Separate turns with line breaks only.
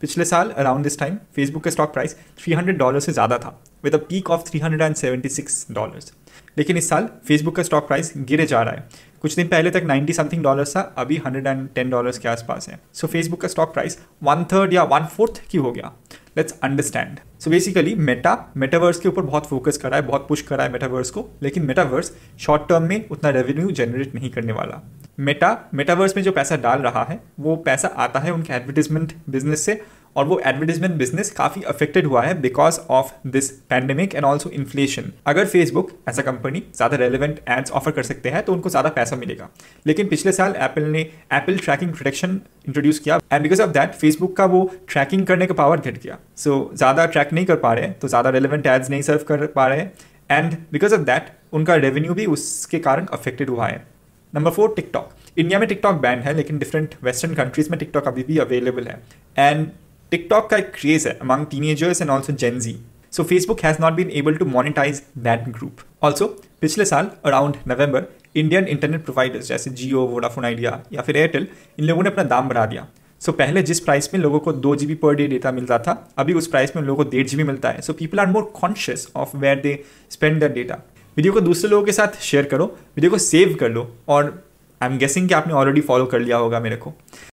पिछले साल around this time Facebook का स्टॉक प्राइस 300 डॉलर से ज़्यादा था with a peak of 376 dollars लेकिन इस साल फेसबुक का स्टॉक प्राइस गिरे जा रहा है कुछ दिन पहले तक 90 समथिंग डॉलर्स था अभी 110 डॉलर्स के आसपास है सो so, फेसबुक का स्टॉक प्राइस वन थर्ड या वन फोर्थ की हो गया let's understand so basically meta metaverse के ऊपर बहुत फोकस करा है बहुत पुश करा है मेटावर्स को लेकिन मेटावर्स शॉर्ट टर्म में उतना रेवेन्यू जनरेट नहीं करने वाला मेटा मेटावर्स में जो पैसा डाल रहा है वो पैसा आता है उनके एडवर्टीजमेंट बिजनेस से और वो एडवर्टीजमेंट बिजनेस काफ़ी अफेक्टेड हुआ है because of this pandemic and also inflation अगर फेसबुक एज अ कंपनी ज़्यादा रेलिवेंट एड्स ऑफर कर सकते हैं तो उनको ज़्यादा पैसा मिलेगा लेकिन पिछले साल एप्पल ने एप्पल ट्रैकिंग प्रोटेक्शन इंट्रोड्यूस किया and because of that Facebook का वो ट्रैकिंग करने का पावर घट गया सो so, ज़्यादा ट्रैक नहीं कर पा रहे तो ज़्यादा रेलिवेंट एड्स नहीं सर्व कर पा रहे एंड बिकॉज ऑफ दैट उनका रेवेन्यू भी उसके कारण अफेक्टेड हुआ है नंबर फोर टिकटॉक इंडिया में टिकटॉक बैन है लेकिन डिफरेंट वेस्टर्न कंट्रीज में टिकटॉक अभी भी अवेलेबल है एंड टिकटॉक का एक क्रेज है among teenagers and also Gen Z so Facebook has not been able to monetize that group also पिछले साल around November Indian internet providers जैसे जियो वोडाफोन आइडिया या फिर एयरटेल इन लोगों ने अपना दाम बढ़ा दिया सो so, पहले जिस प्राइस में लोगों को दो जी पर डे डेटा मिलता था अभी उस प्राइस में लोगों को डेढ़ जी मिलता है so people are more conscious of where they spend the data video को दूसरे लोगों के साथ शेयर करो वीडियो को सेव कर लो और आई एम गेसिंग कि आपने ऑलरेडी फॉलो कर लिया होगा मेरे को